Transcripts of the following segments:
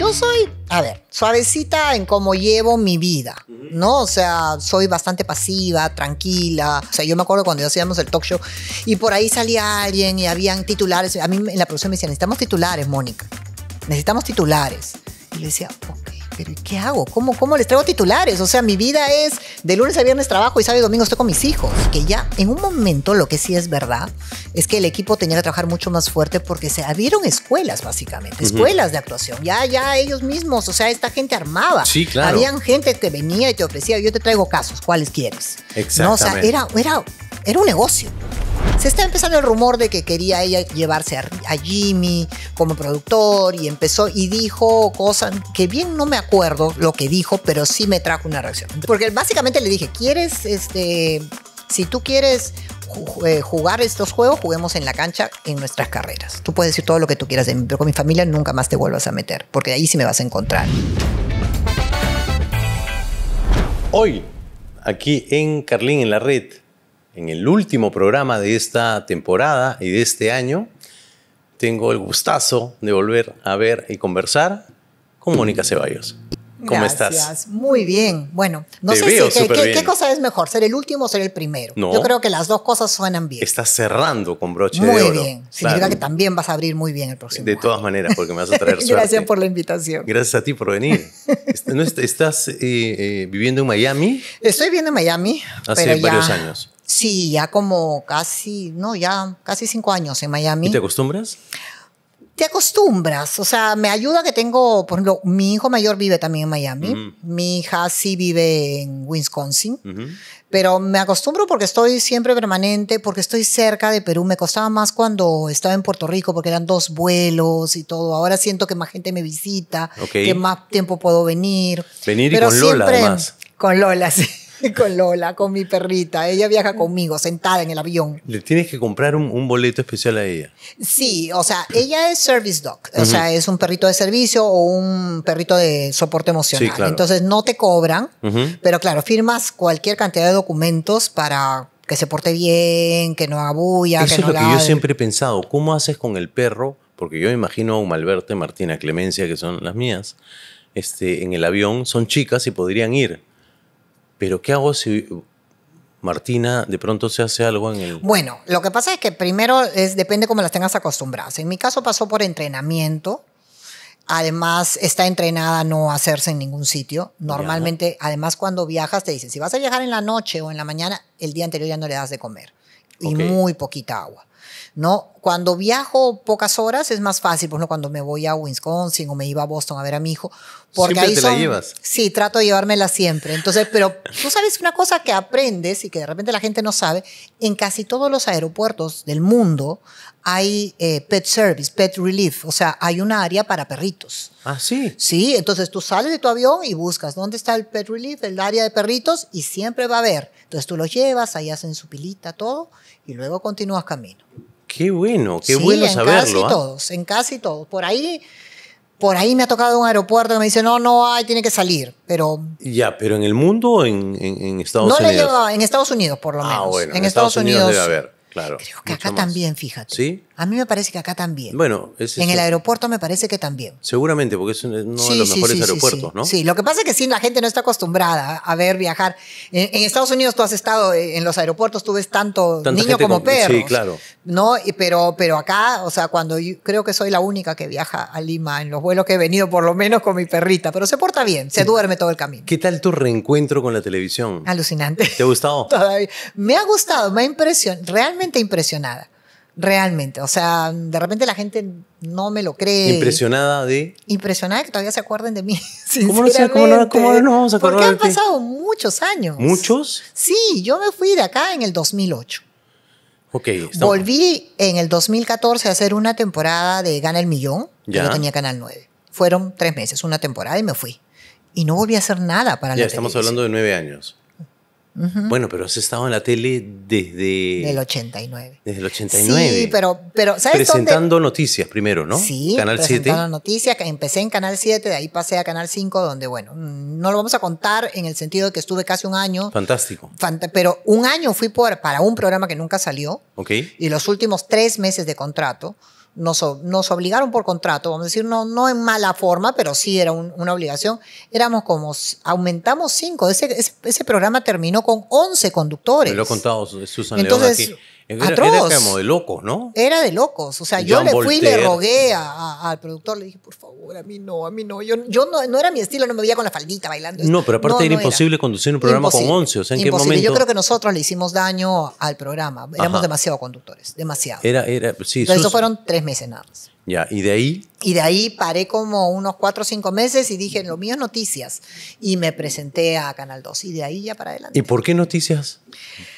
Yo soy, a ver, suavecita en cómo llevo mi vida, ¿no? O sea, soy bastante pasiva, tranquila. O sea, yo me acuerdo cuando hacíamos el talk show y por ahí salía alguien y habían titulares. A mí en la producción me decían, necesitamos titulares, Mónica. Necesitamos titulares. Y le decía, ok ¿qué hago? ¿Cómo, ¿Cómo les traigo titulares? O sea, mi vida es de lunes a viernes trabajo y sábado y domingo estoy con mis hijos. Que ya en un momento lo que sí es verdad es que el equipo tenía que trabajar mucho más fuerte porque se abrieron escuelas básicamente, escuelas de actuación. Ya, ya ellos mismos, o sea, esta gente armaba. Sí, claro. Habían gente que venía y te ofrecía, yo te traigo casos, ¿cuáles quieres? Exactamente. o sea, era era un negocio. Se estaba empezando el rumor de que quería ella llevarse a, Jimmy como productor y empezó y dijo cosas que bien no me acuerdo lo que dijo, pero sí me trajo una reacción. Porque básicamente le dije, ¿quieres este si tú quieres eh, jugar estos juegos, juguemos en la cancha en nuestras carreras. Tú puedes decir todo lo que tú quieras de mí, pero con mi familia nunca más te vuelvas a meter, porque ahí sí me vas a encontrar. Hoy, aquí en Carlín, en la red, en el último programa de esta temporada y de este año, tengo el gustazo de volver a ver y conversar con Mónica Ceballos. ¿Cómo estás? Muy bien. Bueno, no sé si, ¿qué, qué, cosa es mejor, ser el último o ser el primero. Yo creo que las dos cosas suenan bien. Estás cerrando con broche muy de oro. Muy bien. Significa que también vas a abrir muy bien el próximo. De todas maneras, porque me vas a traer suerte. Gracias por la invitación. Gracias a ti por venir. Este, ¿Estás eh, eh, viviendo en Miami? Estoy viviendo en Miami. Hace varios años. Sí, ya como casi, no, ya casi cinco años en Miami. ¿Y te acostumbras? Te acostumbras, o sea, me ayuda que tengo, por ejemplo, mi hijo mayor vive también en Miami, mi hija sí vive en Wisconsin, pero me acostumbro porque estoy siempre permanente, porque estoy cerca de Perú, me costaba más cuando estaba en Puerto Rico porque eran dos vuelos y todo, ahora siento que más gente me visita, que más tiempo puedo venir. Venir y pero con siempre, Lola Con Lola, sí. con Lola, con mi perrita. Ella viaja conmigo, sentada en el avión. Le tienes que comprar un, boleto especial a ella. Sí, o sea, ella es service dog. O sea, es un perrito de servicio o un perrito de soporte emocional. Entonces no te cobran, pero claro, firmas cualquier cantidad de documentos para que se porte bien, que no haga bulla. Eso es lo que yo siempre he pensado. ¿Cómo haces con el perro? Porque yo imagino a Malverte, Martina, Clemencia, que son las mías, este, en el avión, son chicas y podrían ir. Pero ¿qué hago si Martina, de pronto se hace algo en el... Bueno, lo que pasa es que primero es, depende cómo las tengas acostumbradas. En mi caso pasó por entrenamiento. Además, está entrenada a no hacerse en ningún sitio. Normalmente, además, cuando viajas te dicen, si vas a viajar en la noche o en la mañana, el día anterior ya no le das de comer. Y muy poquita agua. ¿no? Cuando viajo pocas horas es más fácil, pues no cuando me voy a Wisconsin o me iba a Boston a ver a mi hijo. Porque siempre te llevas. Sí, trato de llevármela siempre. Entonces, pero tú sabes una cosa que aprendes y que de repente la gente no sabe, en casi todos los aeropuertos del mundo hay eh, pet service, pet relief, o sea, hay un área para perritos. Ah, sí. Sí, entonces tú sales de tu avión y buscas dónde está el pet relief, el área de perritos, y siempre va a haber. Entonces tú los llevas, ahí hacen su pilita, todo, y luego continúas camino. Qué bueno, qué bueno saberlo. En casi ¿ah? todos, en casi todos. Por ahí, por ahí me ha tocado un aeropuerto que me dice, no, no hay, tiene que salir, pero... Ya, pero en el mundo en, en, Estados Unidos. No le en Estados Unidos por lo ah, menos. Ah, bueno, en, Estados, Unidos, Unidos, debe haber. Claro. Creo que acá también, fíjate. ¿Sí? A mí me parece que acá también. Bueno, en el este aeropuerto me parece que también. Seguramente, porque es uno de los mejores aeropuertos, ¿no? Sí, lo que pasa es que sí, la gente no está acostumbrada a ver viajar. En, Estados Unidos tú has estado eh, en los aeropuertos, tú ves tanto niño como perro. Sí, claro. ¿no? Pero, pero acá, o sea, cuando creo que soy la única que viaja a Lima en los vuelos que he venido, por lo menos con mi perrita, pero se porta bien, se duerme todo el camino. ¿Qué tal tu reencuentro con la televisión? Alucinante. ¿Te ha gustado? Todavía. Me ha gustado, me ha impresionado. Realmente impresionada. Realmente. O sea, de repente la gente no me lo cree. Impresionada de. Impresionada que todavía se acuerden de mí. ¿Cómo no, cómo no, cómo no vamos a Porque han pasado muchos años. ¿Muchos? Sí, yo me fui de acá en el 2008. Ok. Volví en el 2014 a hacer una temporada de Gana el Millón. Ya. Que no tenía Canal 9. Fueron tres meses, una temporada y me fui. Y no volví a hacer nada para ya, Ya, estamos hablando de nueve años. Bueno, pero has estado en la tele desde... Del 89. Desde el 89. Sí, pero... pero presentando noticias primero, ¿no? Sí, Canal presentando noticias. Empecé en Canal 7, de ahí pasé a Canal 5, donde, bueno, no lo vamos a contar en el sentido de que estuve casi un año. Fantástico. pero un año fui por, para un programa que nunca salió. Ok. Y los últimos tres meses de contrato nos, obligaron por contrato, vamos a decir, no, en mala forma, pero sí era una obligación, éramos como, aumentamos cinco, ese, programa terminó con 11 conductores. Me lo he contado Susan León aquí. Era, Era como de locos, ¿no? Era de locos. O sea, yo le fui y le rogué al productor, le dije, por favor, a mí no, a mí no. Yo, no, era mi estilo, no me veía con la faldita bailando. No, pero aparte era imposible conducir un programa con 11. O sea, ¿en qué momento? Yo creo que nosotros le hicimos daño al programa. Éramos demasiado conductores, demasiado. Era, era, sí. eso fueron tres meses nada más. Ya, ¿y de ahí? Y de ahí paré como unos cuatro o cinco meses y dije, lo mío es noticias. Y me presenté a Canal 2 y de ahí ya para adelante. ¿Y por qué noticias?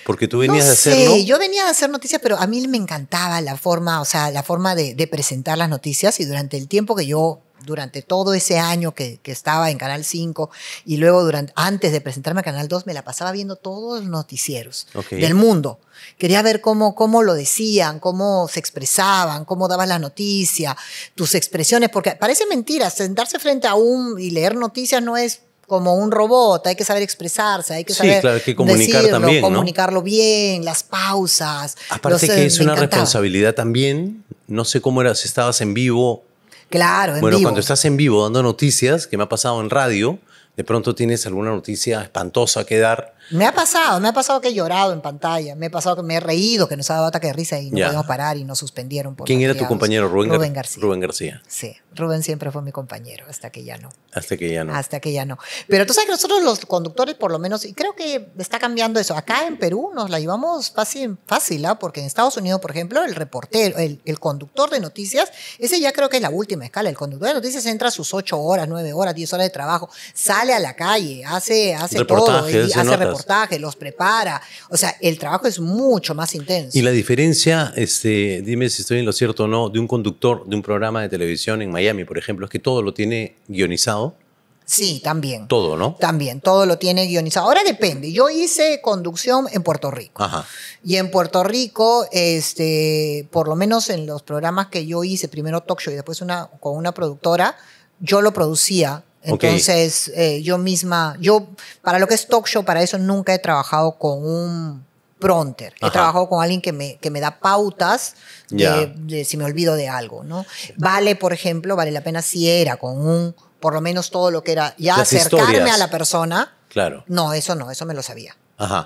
Porque tú venías a de hacer... Sí, yo venía de hacer noticias, pero a mí me encantaba la forma, o sea, la forma de presentar las noticias y durante el tiempo que yo durante todo ese año que, estaba en Canal 5 y luego durante, antes de presentarme a Canal 2 me la pasaba viendo todos los noticieros del mundo. Quería ver cómo, cómo lo decían, cómo se expresaban, cómo daban la noticia, tus expresiones, porque parece mentira, sentarse frente a un y leer noticias no es como un robot, hay que saber expresarse, hay que sí, saber claro, que comunicar también, comunicarlo bien, las pausas. Aparte que eh, es una responsabilidad también, no sé cómo eras, estabas en vivo Claro, en bueno, cuando estás en vivo dando noticias, que me ha pasado en radio, de pronto tienes alguna noticia espantosa que dar me ha pasado, me ha pasado que he llorado en pantalla, me ha pasado que me he reído, que nos ha dado ataque de risa y no podemos parar y nos suspendieron. Por ¿Quién era tu compañero, Rubén, García? Rubén García. Sí, Rubén siempre fue mi compañero, hasta que ya no. Hasta que ya no. Hasta que ya no. Pero tú sabes que nosotros los conductores, por lo menos, y creo que está cambiando eso, acá en Perú nos la llevamos fácil, fácil ¿ah? porque en Estados Unidos, por ejemplo, el reportero, el, conductor de noticias, ese ya creo que es la última escala, el conductor de noticias entra a sus ocho horas, nueve horas, 10 horas de trabajo, sale a la calle, hace, hace todo, y hace los prepara. O sea, el trabajo es mucho más intenso. Y la diferencia, este, dime si estoy en lo cierto o no, de un conductor de un programa de televisión en Miami, por ejemplo, es que todo lo tiene guionizado. Sí, también. Todo, ¿no? También, todo lo tiene guionizado. Ahora depende. Yo hice conducción en Puerto Rico. Ajá. Y en Puerto Rico, este, por lo menos en los programas que yo hice, primero Talk Show y después una, con una productora, yo lo producía entonces, eh, yo misma, yo, para lo que es talk show, para eso nunca he trabajado con un pronter. He trabajado con alguien que me, que me da pautas de, si me olvido de algo, ¿no? Vale, por ejemplo, vale la pena si era con un, por lo menos todo lo que era, ya acercarme a la persona. Claro. No, eso no, eso me lo sabía.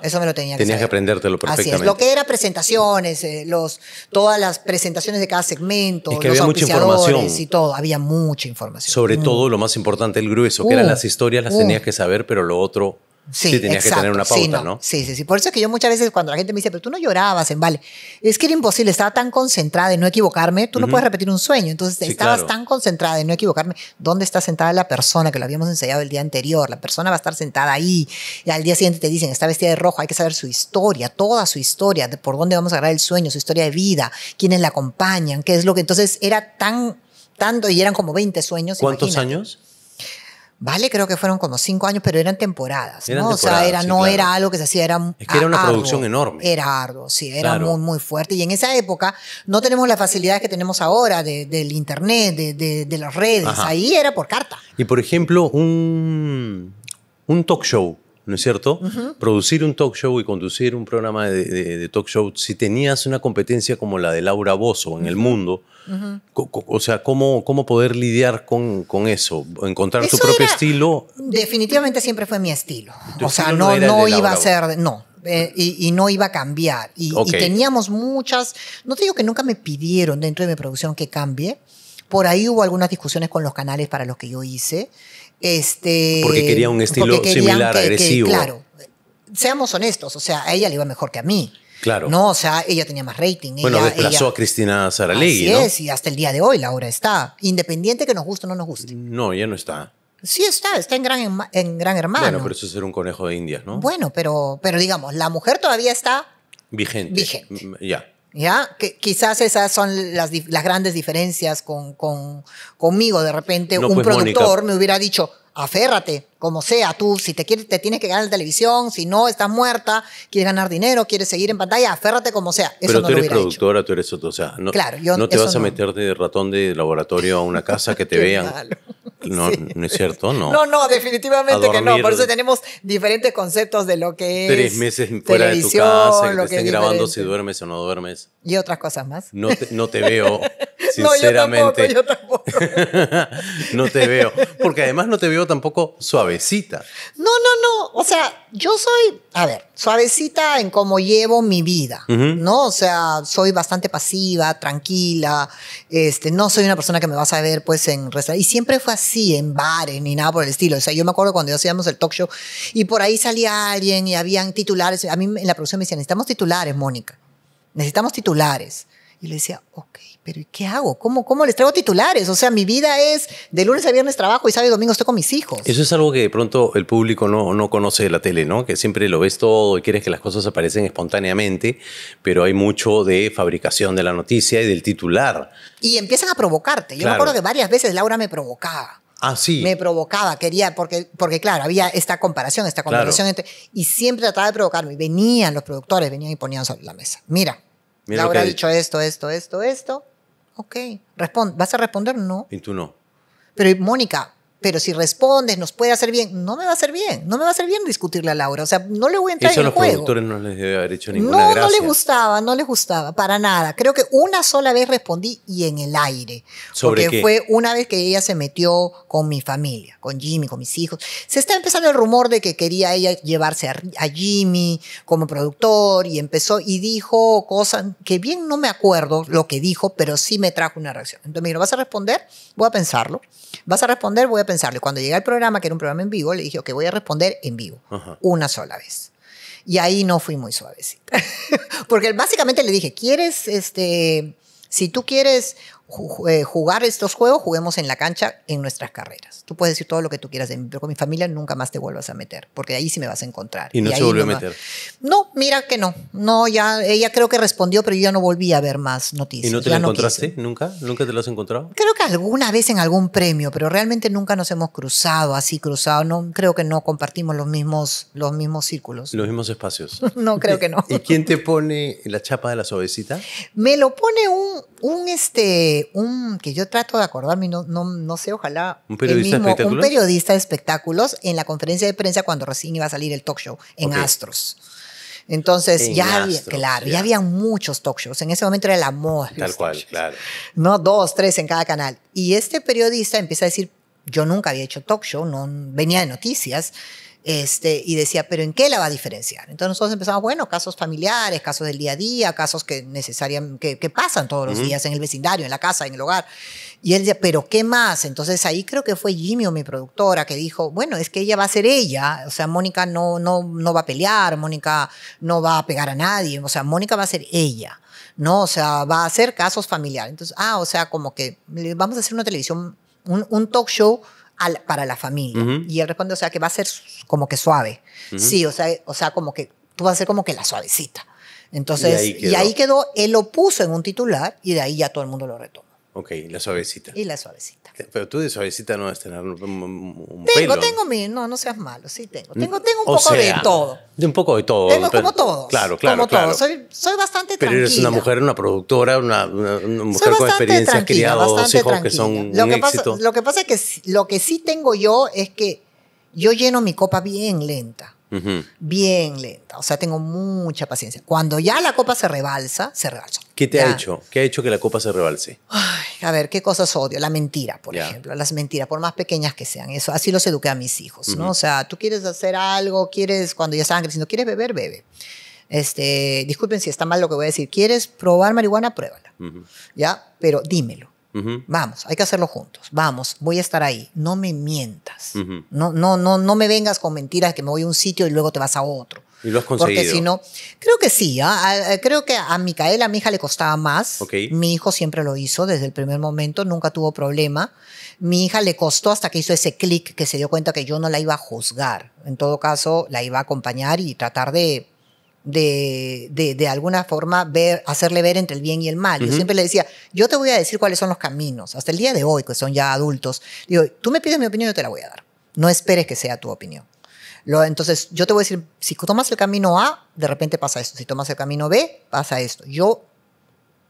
Eso me lo tenía que Tenías que aprendértelo perfectamente. Así es. Lo que era presentaciones, eh, los, todas las presentaciones de cada segmento, los había y todo. Había mucha información. Sobre mm. todo lo más importante, el grueso, que eran uh, las historias, las tenías uh. que saber, pero lo otro Sí, sí exacto. una sí, Sí, sí, Por eso es que yo muchas veces cuando la gente me dice, pero tú no llorabas en Vale, es que era imposible, estaba tan concentrada en no equivocarme, tú no puedes repetir un sueño, entonces estabas tan concentrada en no equivocarme, ¿dónde está sentada la persona que lo habíamos enseñado el día anterior? La persona va a estar sentada ahí y al día siguiente te dicen, está vestida de rojo, hay que saber su historia, toda su historia, de por dónde vamos a agarrar el sueño, su historia de vida, quiénes la acompañan, qué es lo que... Entonces era tan, tanto y eran como 20 sueños. ¿Cuántos años? ¿vale? Creo que fueron como cinco años, pero eran temporadas, ¿no? o sea, era, no era algo que se hacía, era Es que era una producción enorme. Era arduo, sí, era muy, muy fuerte. Y en esa época no tenemos las facilidades que tenemos ahora del internet, de, las redes. Ahí era por carta. Y por ejemplo, un, un talk show. ¿no es cierto? Producir un talk show y conducir un programa de, de, talk show, si tenías una competencia como la de Laura Bozo en el mundo, o, sea, ¿cómo, ¿cómo poder lidiar con, con eso? ¿Encontrar tu propio estilo? Definitivamente siempre fue mi estilo. O sea, no, no, iba a ser, no, eh, y, no iba a cambiar. Y, y, teníamos muchas, no te digo que nunca me pidieron dentro de mi producción que cambie, por ahí hubo algunas discusiones con los canales para los que yo hice este, porque quería un estilo similar, agresivo. claro, seamos honestos, o sea, a ella le iba mejor que a mí. Claro. No, o sea, ella tenía más rating. Bueno, desplazó a Cristina Saralegui, así es, y hasta el día de hoy la hora está. Independiente que nos guste o no nos guste. No, ella no está. Sí está, está en Gran, en gran Hermano. Bueno, pero eso es ser un conejo de indias, ¿no? Bueno, pero, pero digamos, la mujer todavía está... Vigente. Vigente. Mm, ya. ¿Ya? Que quizás esas son las, las grandes diferencias con, con, conmigo. De repente, un pues, productor me hubiera dicho, aférrate, como sea, tú si te quieres, te tienes que ganar en televisión, si no, estás muerta, quieres ganar dinero, quieres seguir en pantalla, aférrate como sea. Eso Pero tú eres productora, tú eres otro, o sea, no, te vas a meter de ratón de laboratorio a una casa que te vean. No, es cierto, no. No, no, definitivamente que no. Por eso tenemos diferentes conceptos de lo que es. Tres meses fuera de tu casa, que grabando si duermes o no duermes. Y otras cosas más. No te, veo, sinceramente. no, yo tampoco, yo tampoco. no te veo. Porque además no te veo tampoco suave suavecita. No, no, no. O sea, yo soy, a ver, suavecita en cómo llevo mi vida, ¿no? O sea, soy bastante pasiva, tranquila, este, no soy una persona que me vas a ver pues en restaurantes. Y siempre fue así, en bares ni nada por el estilo. O sea, yo me acuerdo cuando hacíamos el talk show y por ahí salía alguien y habían titulares. A mí en la producción me decían, necesitamos titulares, Mónica. Necesitamos titulares. Y le decía, ok pero qué hago? ¿Cómo, ¿Cómo les traigo titulares? O sea, mi vida es de lunes a viernes trabajo y sábado y domingo estoy con mis hijos. Eso es algo que de pronto el público no, no conoce de la tele, ¿no? Que siempre lo ves todo y quieres que las cosas aparecen espontáneamente, pero hay mucho de fabricación de la noticia y del titular. Y empiezan a provocarte. Yo recuerdo me acuerdo que varias veces Laura me provocaba. Ah, sí. Me provocaba, quería, porque, porque claro, había esta comparación, esta comparación entre, y siempre trataba de provocarme. venían los productores, venían y ponían sobre la mesa. Mira Laura ha dicho esto, esto, esto, esto Ok. Respond ¿Vas a responder? No. Y tú no. Pero Mónica, pero si respondes, nos puede hacer bien. No me va a hacer bien, no me va a hacer bien discutirle a Laura. O sea, no le voy a entrar en el juego. Eso los productores no les debe haber hecho ninguna no, gracia. No, le gustaba, no le gustaba, para nada. Creo que una sola vez respondí y en el aire. ¿Sobre porque fue una vez que ella se metió con mi familia, con Jimmy, con mis hijos. Se está empezando el rumor de que quería ella llevarse a, Jimmy como productor y empezó y dijo cosas que bien no me acuerdo lo que dijo, pero sí me trajo una reacción. Entonces me ¿vas a responder? Voy a pensarlo. ¿Vas a responder? Voy a pensarlo cuando llegué al programa, que era un programa en vivo, le dije, ok, voy a responder en vivo, una sola vez. Y ahí no fui muy suavecita. Porque básicamente le dije, ¿quieres, este, si tú quieres eh, jugar estos juegos, juguemos en la cancha, en nuestras carreras. Tú puedes decir todo lo que tú quieras de pero con mi familia nunca más te vuelvas a meter, porque ahí sí me vas a encontrar. ¿Y no se volvió a meter? No, mira que no. No, ya, ella creo que respondió, pero yo ya no volví a ver más noticias. ¿Y no te la encontraste nunca? ¿Nunca te la has encontrado? Creo que alguna vez en algún premio, pero realmente nunca nos hemos cruzado, así cruzado. No, creo que no compartimos los mismos, los mismos círculos. Los mismos espacios. no, creo que no. ¿Y quién te pone la chapa de la suavecita? Me lo pone un un este, un que yo trato de acordarme, no, no, sé, ojalá. ¿Un periodista, de un periodista de espectáculos en la conferencia de prensa cuando recién iba a salir el talk show en Astros. Entonces, ya, había, claro, ya. había muchos talk shows. En ese momento era la moda. Tal cual, claro. No, dos, tres en cada canal. Y este periodista empieza a decir, yo nunca había hecho talk show, no venía de noticias. Este, y decía, pero ¿en qué la va a diferenciar? Entonces nosotros empezamos, bueno, casos familiares, casos del día a día, casos que, necesariamente, que, pasan todos los días en el vecindario, en la casa, en el hogar. Y él decía, pero ¿qué más? Entonces ahí creo que fue Jimmy o mi productora que dijo, bueno, es que ella va a ser ella, o sea, Mónica no, no, no va a pelear, Mónica no va a pegar a nadie, o sea, Mónica va a ser ella. ¿no? O sea, va a hacer casos familiares. Entonces, ah, o sea, como que vamos a hacer una televisión, un, un talk show para la familia. Y él responde, o sea, que va a ser como que suave. Sí, o sea, o sea, como que tú vas a ser como que la suavecita. Entonces, y ahí, y ahí, quedó, él lo puso en un titular y de ahí ya todo el mundo lo retó. Ok, la suavecita. Y la suavecita. Eh, pero tú de suavecita no vas a tener un, un tengo, Tengo, mi, no, no seas malo, sí tengo. Tengo, tengo un poco de todo. De un poco de todo. Tengo como todos. Claro, claro, como claro. Todos. Soy, bastante pero tranquila. Pero eres una mujer, una productora, una, mujer con experiencia, criado dos hijos tranquila. que son lo un que éxito. Pasa, lo que pasa es que lo que sí tengo yo es que yo lleno mi copa bien lenta. Bien lenta, o sea, tengo mucha paciencia. Cuando ya la copa se rebalsa, se rebalsa ¿Qué te ha hecho? ¿Qué ha hecho que la copa se rebalse? a ver, ¿qué cosas odio? La mentira, por ejemplo. Las mentiras, por más pequeñas que sean. Eso, así los eduqué a mis hijos, ¿no? O sea, tú quieres hacer algo, quieres, cuando ya están creciendo, quieres beber, bebe. Este, disculpen si está mal lo que voy a decir. ¿Quieres probar marihuana? Pruébala. ¿Ya? Pero dímelo. Vamos, hay que hacerlo juntos. Vamos, voy a estar ahí. No me mientas. No, no, no, no me vengas con mentiras que me voy a un sitio y luego te vas a otro. ¿Y lo has conseguido? Porque si no, creo que sí. ¿ah? Eh, creo que a Micaela, a mi hija, le costaba más. Mi hijo siempre lo hizo desde el primer momento, nunca tuvo problema. Mi hija le costó hasta que hizo ese clic, que se dio cuenta que yo no la iba a juzgar. En todo caso, la iba a acompañar y tratar de de, de, de, alguna forma ver, hacerle ver entre el bien y el mal. Yo siempre le decía, yo te voy a decir cuáles son los caminos, hasta el día de hoy, que son ya adultos. Digo, tú me pides mi opinión, yo te la voy a dar. No esperes que sea tu opinión entonces, yo te voy a decir, si tomas el camino A, de repente pasa esto. Si tomas el camino B, pasa esto. Yo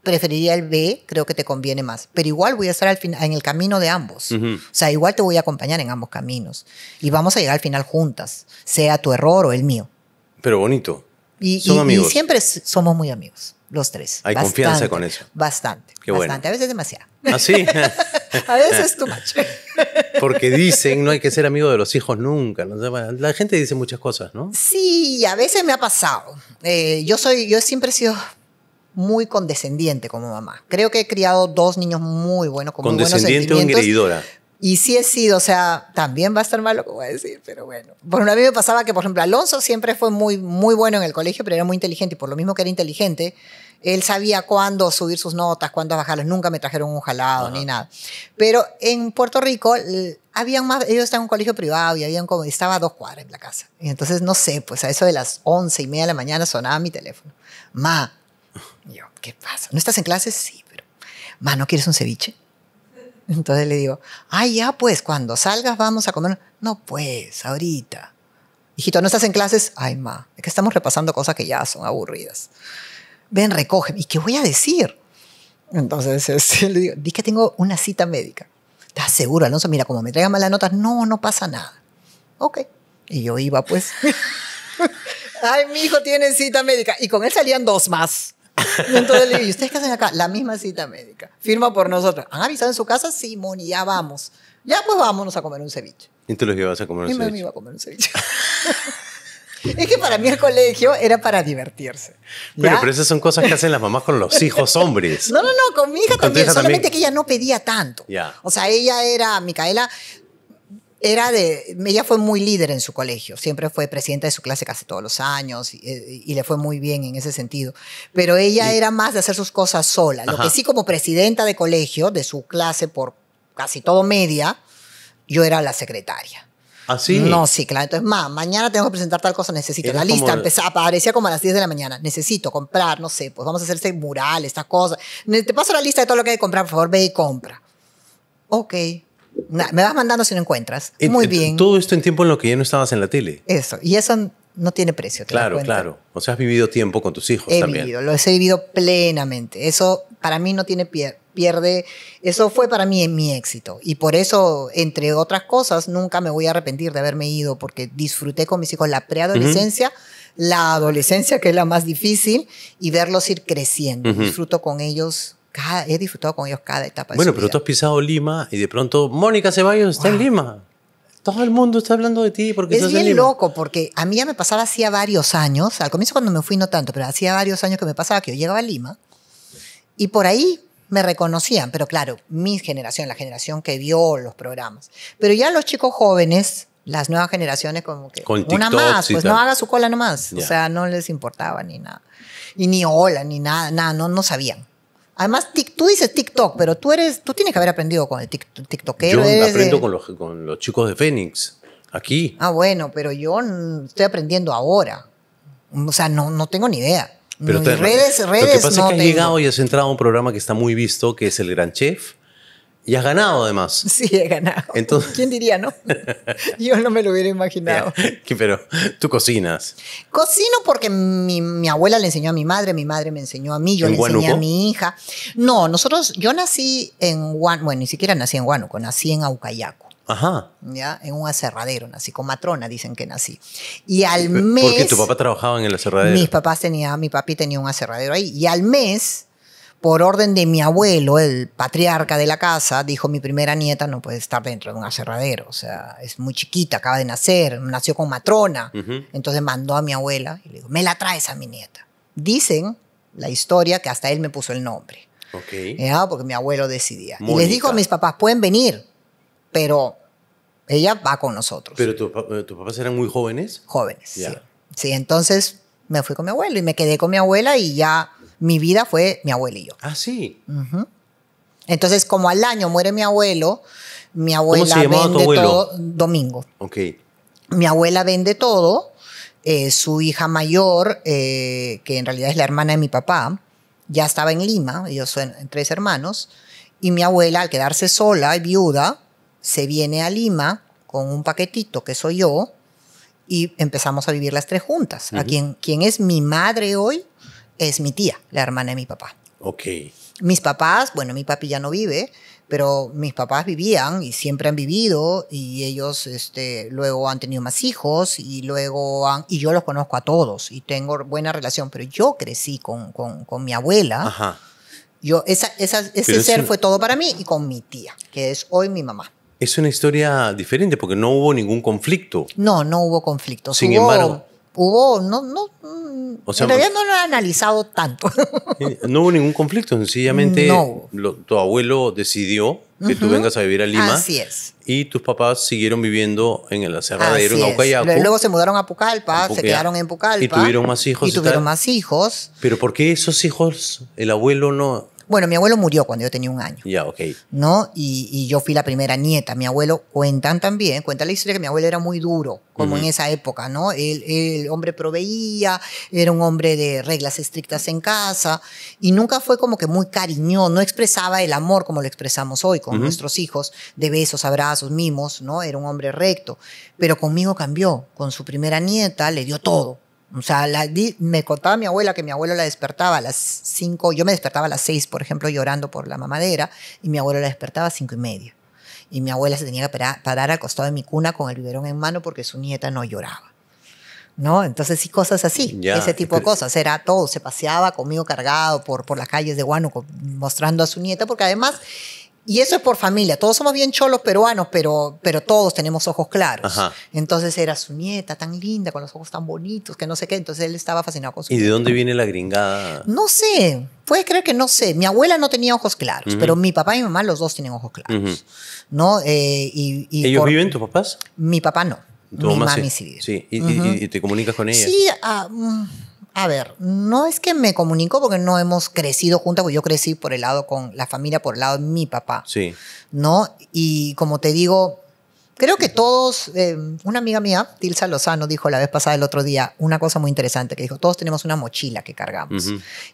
preferiría el B, creo que te conviene más. Pero igual voy a estar al en el camino de ambos. O sea, igual te voy a acompañar en ambos caminos. Y vamos a llegar al final juntas, sea tu error o el mío. Pero bonito. Y, siempre somos muy amigos, los tres. Hay confianza con eso. Bastante. Qué bastante. A veces demasiado. así ah, a veces tu macho. Porque dicen, no hay que ser amigo de los hijos nunca. La gente dice muchas cosas, ¿no? Sí, a veces me ha pasado. Eh, yo, soy, yo siempre he sido muy condescendiente como mamá. Creo que he criado dos niños muy buenos, con condescendiente muy buenos sentimientos. o engreidora. Y sí he sido, o sea, también va a estar malo como voy a decir, pero bueno. Por una a mí me pasaba que, por ejemplo, Alonso siempre fue muy, muy bueno en el colegio, pero era muy inteligente. Y por lo mismo que era inteligente, él sabía cuándo subir sus notas, cuándo bajarlas. Nunca me trajeron un jalado ni nada. Pero en Puerto Rico habían más, ellos estaban en un colegio privado y habían como, estaba a dos cuadras en la casa. Y entonces, no sé, pues a eso de las once y media de la mañana sonaba mi teléfono. Ma, yo, ¿qué pasa? ¿No estás en clases? Sí, pero, ma, ¿no quieres un ceviche? Entonces le digo, ay ya, pues, cuando salgas vamos a comer. No, pues, ahorita. Hijito, ¿no estás en clases? Ay, ma, es que estamos repasando cosas que ya son aburridas ven, recógeme. ¿Y qué voy a decir? Entonces este, le digo, di que tengo una cita médica. ¿Estás seguro, Alonso? Mira, como me traigan malas notas, no, no pasa nada. Ok. Y yo iba, pues. Ay, mi hijo tiene cita médica. Y con él salían dos más. entonces le digo, ¿y ustedes qué hacen acá? La misma cita médica. Firma por nosotros. ¿Han avisado en su casa? Simón, y ya vamos. Ya pues vámonos a comer un ceviche. ¿Y tú los llevas a comer un y me iba a comer un ceviche. Es que para mí el colegio era para divertirse. Pero, esas son cosas que hacen las mamás con los hijos hombres. No, no, no, con mi hija también. solamente que ella no pedía tanto. O sea, ella era, Micaela, era de, ella fue muy líder en su colegio, siempre fue presidenta de su clase casi todos los años y, le fue muy bien en ese sentido, pero ella era más de hacer sus cosas sola, lo que sí como presidenta de colegio, de su clase por casi todo media, yo era la secretaria. Así. No, sí, claro. Entonces, ma, mañana tengo que presentar tal cosa, necesito. la lista aparecía como a las 10 de la mañana. Necesito comprar, no sé, pues vamos a hacer este mural, estas cosas. Te paso la lista de todo lo que hay que comprar, por favor, ve y compra. Ok. me vas mandando si no encuentras. Muy bien. Todo esto en tiempo en lo que ya no estabas en la tele. Eso. Y eso no tiene precio. claro, claro. O sea, has vivido tiempo con tus hijos He Vivido, lo he vivido plenamente. Eso para mí no tiene pie pierde. Eso fue para mí mi éxito. Y por eso, entre otras cosas, nunca me voy a arrepentir de haberme ido porque disfruté con mis hijos la preadolescencia. la adolescencia, que es la más difícil, y verlos ir creciendo. Disfruto con ellos. Cada, he disfrutado con ellos cada etapa. Bueno, pero tú has pisado Lima y de pronto Mónica Ceballos está en Lima. Todo el mundo está hablando de ti porque es bien loco porque a mí ya me pasaba hacía varios años. Al comienzo cuando me fui no tanto, pero hacía varios años que me pasaba que yo llegaba a Lima y por ahí me reconocían, pero claro, mi generación, la generación que vio los programas. Pero ya los chicos jóvenes, las nuevas generaciones, como que una más, pues no haga su cola nomás. O sea, no les importaba ni nada. Y ni hola, ni nada, nada, no, no sabían. Además, tú dices TikTok, pero tú eres, tú tienes que haber aprendido con el Yo aprendo con, los, chicos de Fénix, aquí. Ah, bueno, pero yo estoy aprendiendo ahora. O sea, no tengo ni idea. Pero Lo que pasa es que has llegado y has entrado a un programa que está muy visto, que es El Gran Chef. Y has ganado además. Sí, he ganado. Entonces... ¿Quién diría, no? Yo no me lo hubiera imaginado. Pero tú cocinas. Cocino porque mi, abuela le enseñó a mi madre, mi madre me enseñó a mí, yo le enseñé a mi hija. No, nosotros, yo nací en Huánuco, bueno, ni siquiera nací en Huánuco, nací en Aucayaco. Ajá. ¿Ya? En un aserradero, nací con matrona, dicen que nací. Y al mes. Porque tu papá trabajaba en el aserradero. Mis papás tenían, mi papi tenía un aserradero ahí. Y al mes, por orden de mi abuelo, el patriarca de la casa, dijo: Mi primera nieta no puede estar dentro de un aserradero. O sea, es muy chiquita, acaba de nacer, nació con matrona. Entonces mandó a mi abuela y le dijo: Me la traes a mi nieta. Dicen la historia que hasta él me puso el nombre. Ok. ¿Ya? Porque mi abuelo decidía. Y les dijo a mis papás: Pueden venir pero ella va con nosotros. ¿Pero eh, tus papás eran muy jóvenes? Jóvenes, sí. Sí, entonces me fui con mi abuelo y me quedé con mi abuela y ya mi vida fue mi abuelo y yo. Ah, sí. Entonces, como al año muere mi abuelo, mi abuela se vende abuelo? todo. Domingo. Ok. Mi abuela vende todo. Eh, su hija mayor, eh, que en realidad es la hermana de mi papá, ya estaba en Lima. Ellos son tres hermanos. Y mi abuela, al quedarse sola y viuda, se viene a Lima con un paquetito que soy yo y empezamos a vivir las tres juntas. Uh quien, es mi madre hoy es mi tía, la hermana de mi papá. Ok. Mis papás, bueno, mi papi ya no vive, pero mis papás vivían y siempre han vivido y ellos este, luego han tenido más hijos y luego han, y yo los conozco a todos y tengo buena relación, pero yo crecí con, con, con mi abuela. Ajá. Yo, ese ser fue todo para mí y con mi tía, que es hoy mi mamá es una historia diferente porque no hubo ningún conflicto. No, no hubo conflicto. Sin embargo. Hubo, no, no, o sea, no lo he analizado tanto. Eh, no hubo ningún conflicto, sencillamente tu abuelo decidió que tú vengas a vivir a Lima. Así es. Y tus papás siguieron viviendo en el aserradero, en Aucayaco. Luego se mudaron a Pucallpa, se quedaron en Pucallpa. Y tuvieron más hijos. Y, tuvieron más hijos. Pero ¿por qué esos hijos, el abuelo no, bueno, mi abuelo murió cuando yo tenía un año. Ya, ¿No? Y, yo fui la primera nieta. Mi abuelo, cuentan también, cuenta la historia que mi abuelo era muy duro, como en esa época, ¿no? El, hombre proveía, era un hombre de reglas estrictas en casa y nunca fue como que muy cariñoso, no expresaba el amor como lo expresamos hoy con nuestros hijos, de besos, abrazos, mimos, ¿no? Era un hombre recto. Pero conmigo cambió. Con su primera nieta le dio todo o sea, me contaba mi abuela que mi abuelo la despertaba a las cinco, yo me despertaba a las seis, por ejemplo, llorando por la mamadera, y mi abuelo la despertaba a 5 y media. Y mi abuela se tenía que parar al costado de mi cuna con el biberón en mano porque su nieta no lloraba. ¿no? Entonces sí, cosas así, ese tipo de cosas. Era todo, se paseaba conmigo cargado por, por las calles de Huánuco mostrando a su nieta, porque además y eso es por familia. Todos somos bien cholos peruanos, pero, pero todos tenemos ojos claros. Entonces era su nieta tan linda, con los ojos tan bonitos, que no sé qué. Entonces él estaba fascinado con su ¿Y de dónde viene la gringada? No sé. Puedes creer que no sé. Mi abuela no tenía ojos claros, pero mi papá y mi mamá, los dos tienen ojos claros. ¿no? Eh, y, ¿Ellos viven, tus papás? Mi papá no. mi mamá, sí. ¿Y, y, te comunicas con ella? Sí, ah, mm, a ver, no es que me comunico porque no hemos crecido juntas, porque yo crecí por el lado con la familia, por el lado de mi papá. Sí. ¿No? Y como te digo, Creo que todos, eh, una amiga mía, Tilsa Lozano, dijo la vez pasada el otro día una cosa muy interesante, que dijo, todos tenemos una mochila que cargamos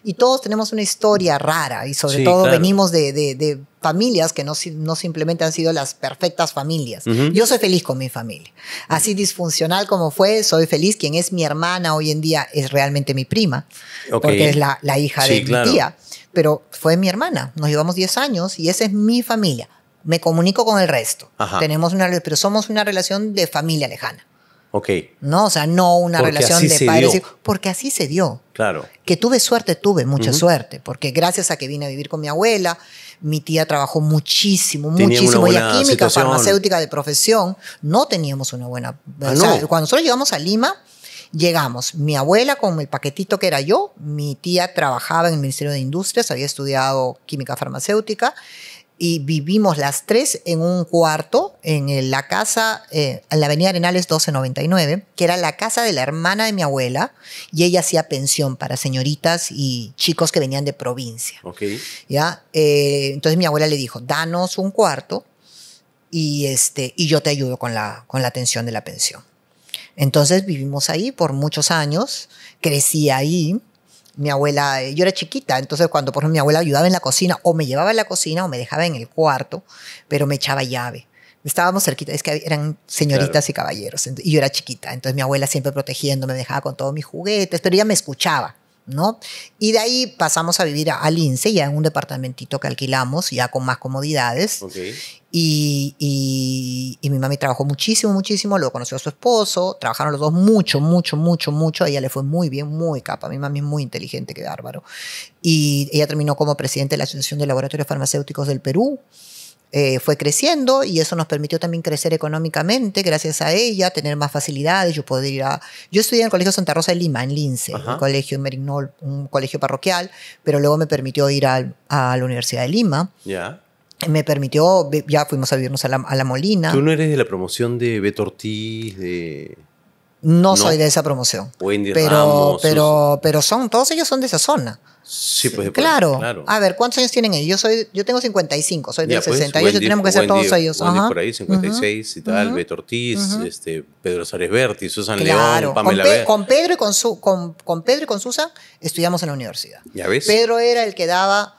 y todos tenemos una historia rara y sobre todo venimos de, familias que no, simplemente han sido las perfectas familias. Yo soy feliz con mi familia, así disfuncional como fue, soy feliz. Quien es mi hermana hoy en día es realmente mi prima, porque es la, hija de mi tía, pero fue mi hermana, nos llevamos 10 años y esa es mi familia me comunico con el resto. Tenemos una, pero somos una relación de familia lejana. Ok. No, o sea, no una relación de padres. Porque así se dio. Claro. Que tuve suerte, tuve mucha suerte, porque gracias a que vine a vivir con mi abuela, mi tía trabajó muchísimo, muchísimo. Ella química, farmacéutica de profesión, no teníamos una buena. Ah, cuando nosotros llegamos a Lima, Llegamos, mi abuela con el paquetito que era yo, mi tía trabajaba en el Ministerio de Industrias, había estudiado química farmacéutica y vivimos las tres en un cuarto en la casa, eh, en la avenida Arenales 1299, que era la casa de la hermana de mi abuela, y ella hacía pensión para señoritas y chicos que venían de provincia. ¿ya? Eh, entonces mi abuela le dijo, danos un cuarto y, este, y yo te ayudo con la, con la atención de la pensión. Entonces vivimos ahí por muchos años, crecí ahí, mi abuela, yo era chiquita, entonces cuando por ejemplo mi abuela ayudaba en la cocina o me llevaba a la cocina o me dejaba en el cuarto, pero me echaba llave. Estábamos cerquita, es que eran señoritas y caballeros, y yo era chiquita, entonces mi abuela siempre protegiéndome, me dejaba con todos mis juguetes, pero ella me escuchaba. ¿no? Y de ahí pasamos a vivir a Lince ya en un departamentito que alquilamos, ya con más comodidades. Y, y, y, mi mami trabajó muchísimo, muchísimo, luego conoció a su esposo, trabajaron los dos mucho, mucho, mucho, mucho, a ella le fue muy bien, muy capa, mi mami es muy inteligente, qué bárbaro. Y ella terminó como presidente de la Asociación de Laboratorios Farmacéuticos del Perú. Eh, fue creciendo y eso nos permitió también crecer económicamente gracias a ella, tener más facilidades. Yo podía ir a... Yo estudié en el Colegio Santa Rosa de Lima, en Lince, un colegio un colegio parroquial, pero luego me permitió ir a, la Universidad de Lima. Ya. me permitió, ya fuimos a vivirnos a la, Molina. ¿Tú no eres de la promoción de Beto Ortiz? De... No, soy de esa promoción. pero, pero, pero son, todos ellos son de esa zona. Sí, pues, pues. Claro. claro. A ver, ¿cuántos años tienen ellos? Yo, soy, yo tengo 55, soy de 68, pues, tenemos que ser todos ellos. Wendy por ahí, 56 y tal, Beto Ortiz, este, Pedro Sárez Berti, Susan León, Pamela con, Pedro y con, su con, Pedro y con Susan estudiamos en la universidad. ¿Ya ves? Pedro era el que daba,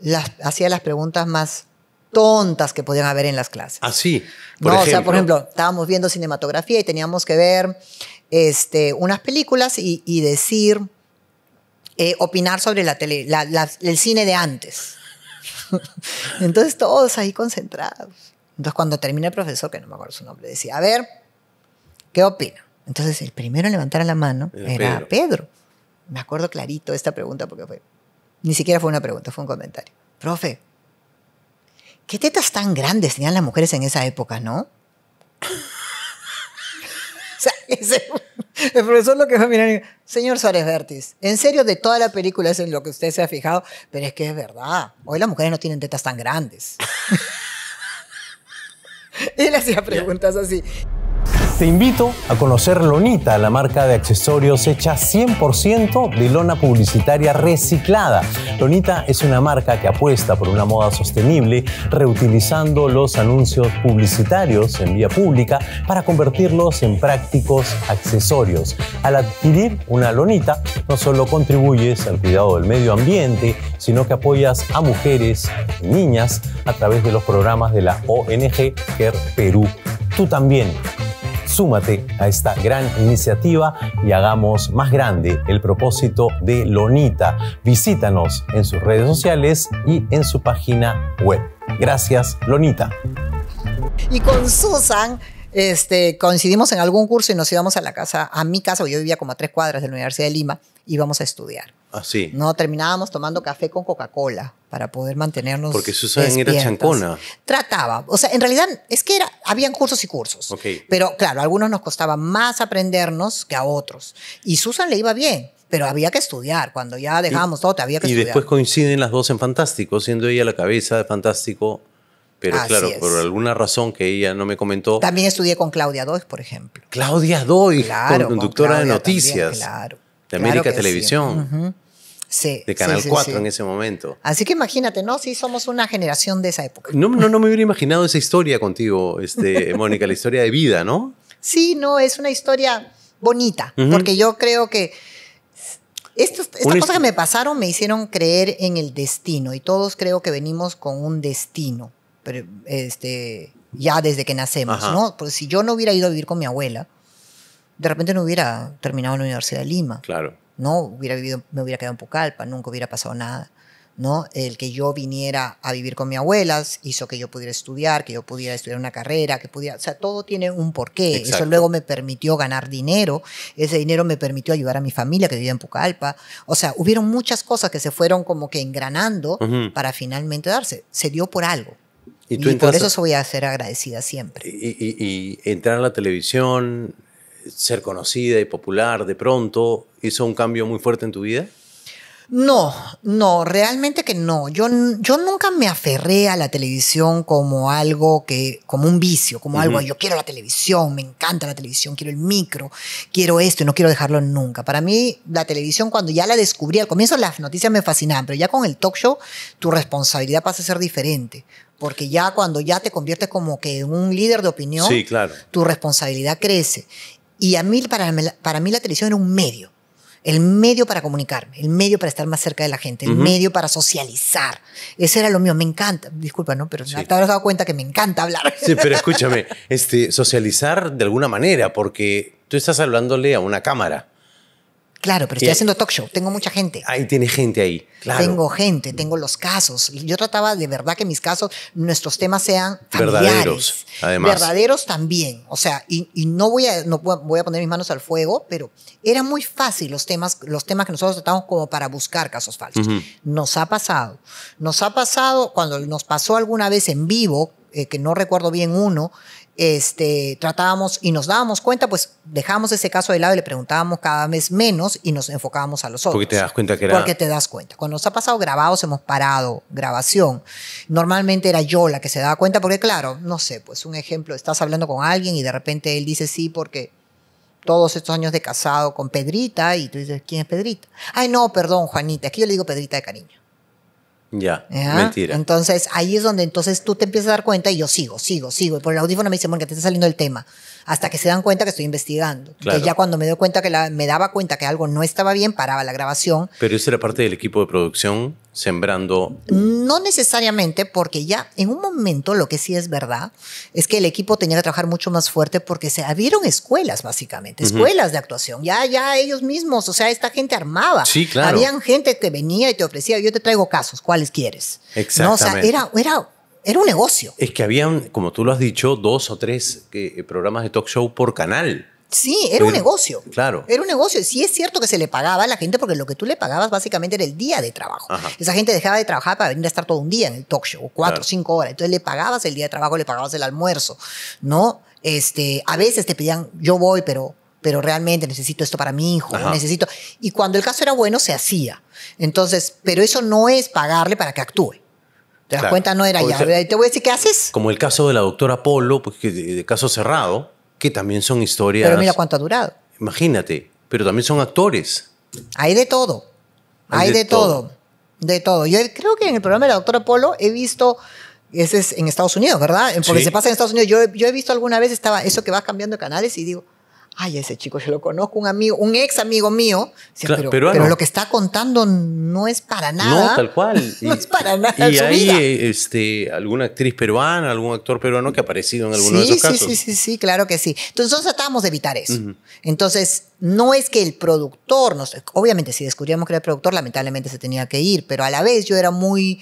las, hacía las preguntas más tontas que podían haber en las clases. ¿Ah, sí? no, o sea, por ejemplo, estábamos viendo cinematografía y teníamos que ver este, unas películas y decir eh, opinar sobre la el cine de antes. Entonces todos ahí concentrados. Entonces cuando termina el profesor, que no me acuerdo su nombre, decía, a ver, ¿qué opina? Entonces el primero en levantar la mano era, Pedro. Pedro. Me acuerdo clarito esta pregunta porque fue, ni siquiera fue una pregunta, fue un comentario. Profe, ¿qué tetas tan grandes tenían las mujeres en esa época, no? el profesor lo que va a mirar, señor Suárez Vértiz, en serio de toda la película es en lo que usted se ha fijado, pero es que es verdad, hoy las mujeres no tienen tetas tan grandes. y él hacía preguntas así. Te invito a conocer Lonita, la marca de accesorios hecha 100% de lona publicitaria reciclada. Lonita es una marca que apuesta por una moda sostenible, reutilizando los anuncios publicitarios en vía pública para convertirlos en prácticos accesorios. Al adquirir una lonita, no solo contribuyes al cuidado del medio ambiente, sino que apoyas a mujeres y niñas a través de los programas de la ONG Care Perú. Tú también Súmate a esta gran iniciativa y hagamos más grande el propósito de Lonita. Visítanos en sus redes sociales y en su página web. Gracias, Lonita. Y con Susan este, coincidimos en algún curso y nos íbamos a la casa, a mi casa, yo vivía como a tres cuadras de la Universidad de Lima, íbamos a estudiar. Así. Ah, no, terminábamos tomando café con Coca-Cola para poder mantenernos. Porque Susan era chancona. Trataba. O sea, en realidad es que era, habían cursos y cursos. Pero claro, algunos nos costaba más aprendernos que a otros. Y Susan le iba bien pero había que estudiar. Cuando ya dejábamos todo, te había que estudiar. Y después coinciden las dos en Fantástico, siendo ella la cabeza de Fantástico pero claro, por alguna razón que ella no me comentó. También estudié con Claudia Doig, por ejemplo. Claudia Doig, conductora de noticias. claro, de América Televisión. Sí. de Canal 4 en ese momento. Así que imagínate, ¿no? Sí, somos una generación de esa época. No, no, me hubiera imaginado esa historia contigo, este, Mónica, la historia de vida, ¿no? Sí, no, es una historia bonita, porque yo creo que estas cosas que me pasaron me hicieron creer en el destino y todos creo que venimos con un destino pero, este, ya desde que nacemos, ¿no? Porque si yo no hubiera ido a vivir con mi abuela, de repente no hubiera terminado en la Universidad de Lima. Claro. No, hubiera vivido, me hubiera quedado en Pucallpa, nunca hubiera pasado nada. ¿no? El que yo viniera a vivir con mi abuela hizo que yo pudiera estudiar, que yo pudiera estudiar una carrera, que pudiera, o sea, todo tiene un porqué. Eso luego me permitió ganar dinero, ese dinero me permitió ayudar a mi familia que vivía en Pucallpa. O sea, hubieron muchas cosas que se fueron como que engranando para finalmente darse. Se dio por algo. Y, por eso voy a ser agradecida siempre. Y, entrar a la televisión, ser conocida y popular de pronto, ¿hizo un cambio muy fuerte en tu vida? No, no, realmente que no. Yo, yo nunca me aferré a la televisión como algo que, como un vicio, como algo, yo quiero la televisión, me encanta la televisión, quiero el micro, quiero esto y no quiero dejarlo nunca. Para mí, la televisión, cuando ya la descubrí, al comienzo las noticias me fascinaban, pero ya con el talk show, tu responsabilidad pasa a ser diferente. Porque ya cuando ya te conviertes como que en un líder de opinión, tu responsabilidad crece. Y a mí, para, para mí la televisión era un medio. El medio para comunicarme, el medio para estar más cerca de la gente, el medio para socializar. Ese era lo mío, me encanta. Disculpa, ¿no? Pero te habrás dado cuenta que me encanta hablar. Sí, pero escúchame, este, socializar de alguna manera, porque tú estás hablándole a una cámara. Claro, pero estoy eh, haciendo talk show, tengo mucha gente. Ahí tiene gente ahí, Tengo gente, tengo los casos. Yo trataba de verdad que mis casos, nuestros temas sean verdaderos, Verdaderos también. O sea, y, no, voy a, no voy a poner mis manos al fuego, pero era muy fácil los temas, los temas que nosotros tratamos como para buscar casos falsos. Nos ha pasado. Nos ha pasado cuando nos pasó alguna vez en vivo, eh, que no recuerdo bien uno, este, tratábamos y nos dábamos cuenta, pues dejábamos ese caso de lado y le preguntábamos cada mes menos y nos enfocábamos a los otros. Porque te das cuenta que era... Porque te das cuenta. Cuando nos ha pasado grabados, hemos parado grabación. Normalmente era yo la que se daba cuenta, porque claro, no sé, pues un ejemplo, estás hablando con alguien y de repente él dice sí porque todos estos años de casado con Pedrita y tú dices, ¿quién es Pedrita? Ay, no, perdón, Juanita, es que yo le digo Pedrita de cariño. Ya, mentira. Entonces ahí es donde entonces tú te empiezas a dar cuenta y yo sigo, sigo, sigo. por el audífono me dice, bueno, que te está saliendo el tema hasta que se dan cuenta que estoy investigando. ya cuando me doy cuenta que me daba cuenta que algo no estaba bien, paraba la grabación. Pero eso era parte del equipo de producción sembrando. No necesariamente, porque ya en un momento lo que sí es verdad es que el equipo tenía que trabajar mucho más fuerte porque se abrieron escuelas básicamente, escuelas de actuación. Ya, ya ellos mismos, o sea, esta gente armaba. Sí, claro. Habían gente que venía y te ofrecía, yo te traigo casos, ¿cuáles quieres? Exactamente. o sea, era, era era un negocio. Es que habían, como tú lo has dicho, dos o tres eh, eh, programas de talk show por canal. Sí, era un negocio. Claro. Era un negocio. Sí es cierto que se le pagaba a la gente porque lo que tú le pagabas básicamente era el día de trabajo. Esa gente dejaba de trabajar para venir a estar todo un día en el talk show, cuatro, o cinco horas. Entonces le pagabas el día de trabajo, le pagabas el almuerzo, ¿no? Este, a veces te pedían, yo voy, pero pero realmente necesito esto para mi hijo, necesito. Y cuando el caso era bueno, se hacía. Entonces, pero eso no es pagarle para que actúe. Te das cuenta, no era ya. te voy a decir, ¿qué haces? Como el caso de la doctora Polo, pues, de, caso cerrado, que también son historias. Pero mira cuánto ha durado. Imagínate, pero también son actores. Hay de todo. Hay, de, todo. De todo. Yo creo que en el programa de la doctora Polo he visto. Ese es en Estados Unidos, ¿verdad? Porque se pasa en Estados Unidos. Yo, he visto alguna vez estaba eso que vas cambiando de canales y digo, ay, ese chico yo lo conozco, un amigo, un ex amigo mío, pero, lo que está contando no es para nada. No, tal cual. no es para nada. Y hay este, alguna actriz peruana, algún actor peruano que ha aparecido en alguno de esos casos. Sí, sí, sí, sí, claro que sí. Entonces nosotros tratábamos de evitar eso. Entonces, no es que el productor, sé, obviamente si descubríamos que era el productor, lamentablemente se tenía que ir, pero a la vez yo era muy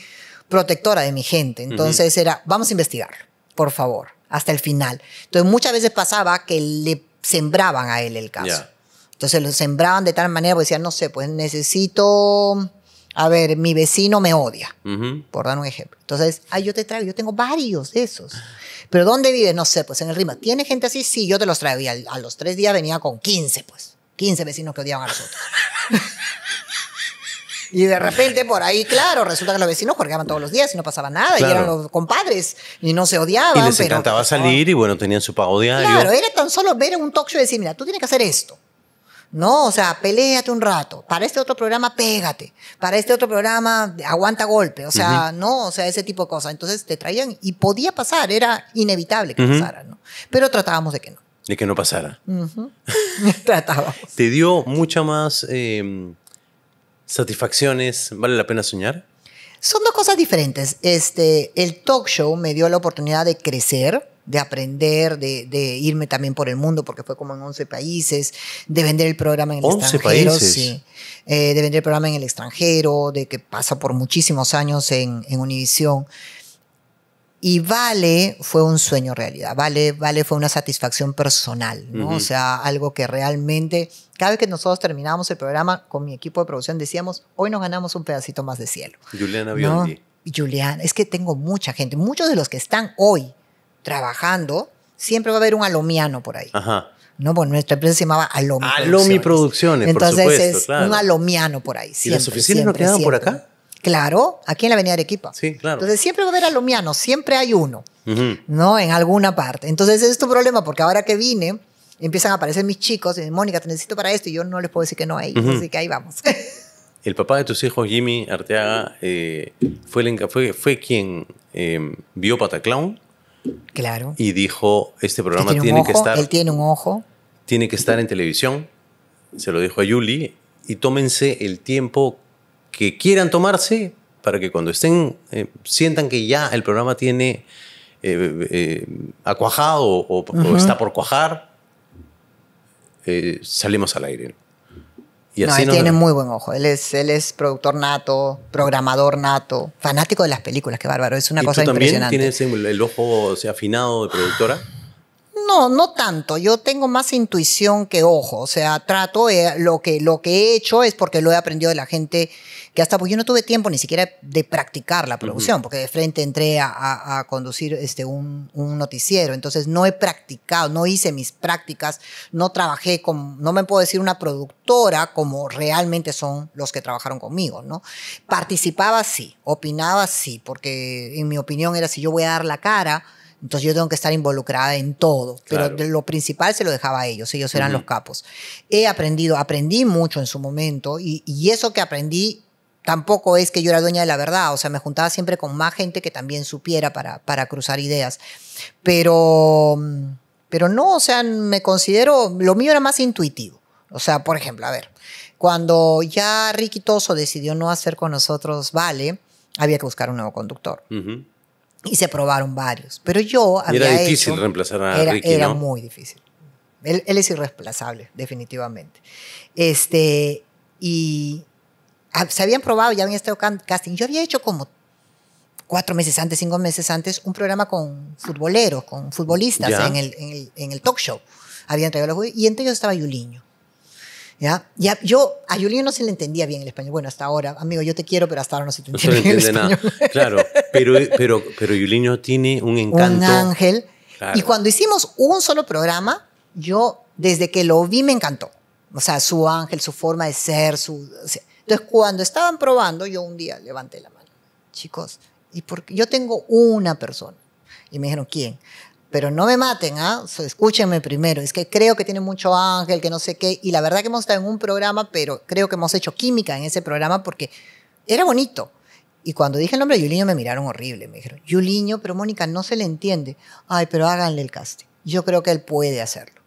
protectora de mi gente. Entonces era, vamos a investigar, por favor, hasta el final. Entonces muchas veces pasaba que le sembraban a él el caso. Entonces lo sembraban de tal manera porque decían, no sé, pues necesito, a ver, mi vecino me odia, por dar un ejemplo. Entonces, ay, yo te traigo, yo tengo varios de esos. Pero ¿dónde vive No sé, pues en el Rima. ¿Tiene gente así? Sí, yo te los traigo. Y a, los tres días venía con 15, pues. 15 vecinos que odiaban a los otros. Y de repente por ahí, claro, resulta que los vecinos jorgeaban todos los días y no pasaba nada. Y eran los compadres y no se odiaban. Y les encantaba salir y bueno, tenían su pago diario. Claro, era tan solo ver un talk show y decir, mira, tú tienes que hacer esto. No, o sea, peleate un rato. Para este otro programa, pégate. Para este otro programa, aguanta golpe. O sea, no, o sea, ese tipo de cosas. Entonces te traían y podía pasar, era inevitable que pasara, ¿no? Pero tratábamos de que no. De que no pasara. tratábamos. Te dio mucha más. Em, ¿Satisfacciones? ¿Vale la pena soñar? Son dos cosas diferentes. Este, el talk show me dio la oportunidad de crecer, de aprender, de, irme también por el mundo, porque fue como en 11 países, de vender el programa en el extranjero. Eh, de vender el programa en el extranjero, de que pasa por muchísimos años en, en Univisión. Y Vale fue un sueño realidad, Vale, vale fue una satisfacción personal, ¿no? O sea, algo que realmente, cada vez que nosotros terminábamos el programa con mi equipo de producción decíamos, hoy nos ganamos un pedacito más de cielo. Juliana Biondi. Juliana, es que tengo mucha gente, muchos de los que están hoy trabajando, siempre va a haber un alomiano por ahí. Ajá. No, bueno, nuestra empresa se llamaba Alomi. Alomi Producciones, Entonces es un alomiano por ahí. Siempre, ¿Y siempre, por acá? Claro, aquí en la Avenida Arequipa. Sí, claro. Entonces siempre va a haber alumianos, siempre hay uno, ¿no? En alguna parte. Entonces es tu problema, porque ahora que vine, empiezan a aparecer mis chicos, y Mónica, te necesito para esto, y yo no les puedo decir que no hay, así que ahí vamos. El papá de tus hijos, Jimmy Arteaga, eh, fue, quien eh, vio Pataclown. Claro. Y dijo, este programa tiene, que estar... Él tiene un ojo. Tiene que estar en televisión. Se lo dijo a Yuli. Y tómense el tiempo que quieran tomarse para que cuando estén, eh, sientan que ya el programa tiene eh, eh cuajado o, está por cuajar, eh, salimos al aire. Y no, él tiene muy buen ojo. Él es, él es productor nato, programador nato, fanático de las películas, qué bárbaro. Es una ¿Y cosa tú también ¿Tienes el, ojo afinado de productora? No, no tanto. Yo tengo más intuición que ojo. O sea, trato, lo, que, lo que he hecho es porque lo he aprendido de la gente que hasta pues yo no tuve tiempo ni siquiera de practicar la producción, porque de frente entré a, conducir este, un, noticiero, entonces no he practicado, no hice mis prácticas, no trabajé como, no me puedo decir una productora como realmente son los que trabajaron conmigo, ¿no? Participaba sí, opinaba sí, porque en mi opinión era si yo voy a dar la cara, entonces yo tengo que estar involucrada en todo, pero lo principal se lo dejaba a ellos, ellos eran los capos. He aprendido, aprendí mucho en su momento y, eso que aprendí tampoco es que yo era dueña de la verdad, o sea, me juntaba siempre con más gente que también supiera para, para cruzar ideas. Pero, pero no, o sea, me considero, lo mío era más intuitivo. O sea, por ejemplo, a ver, cuando ya Ricky Toso decidió no hacer con nosotros Vale, había que buscar un nuevo conductor. Y se probaron varios. Pero yo había Era difícil reemplazar a era, Era muy difícil. Él, él, es irreemplazable, definitivamente. Este, y, Ah, se habían probado, ya habían estado casting. Yo había hecho como cuatro meses antes, cinco meses antes, un programa con futboleros, con futbolistas en, el, en, el, talk show. Habían traído a los y entre ellos estaba Yuliño. ¿Ya? ¿Ya? yo a Yuliño no se le entendía bien el español. Bueno, hasta ahora, amigo, yo te quiero, pero hasta ahora no se te entiende, no nada. Claro, pero, pero, pero Yuliño tiene un encanto. Un ángel. Y cuando hicimos un solo programa, yo desde que lo vi me encantó. O sea, su ángel, su forma de ser, su... Entonces, cuando estaban probando, yo un día levanté la mano. Chicos, y porque yo tengo una persona. Y me dijeron, ¿quién? Pero no me maten, ¿ah? escúchenme primero. Es que creo que tiene mucho ángel, que no sé qué. Y la verdad que hemos estado en un programa, pero creo que hemos hecho química en ese programa porque era bonito. Y cuando dije el nombre de Yuliño me miraron horrible. Me dijeron, Yuliño, pero Mónica no se le entiende. Ay, pero háganle el casting. Yo creo que él puede hacerlo.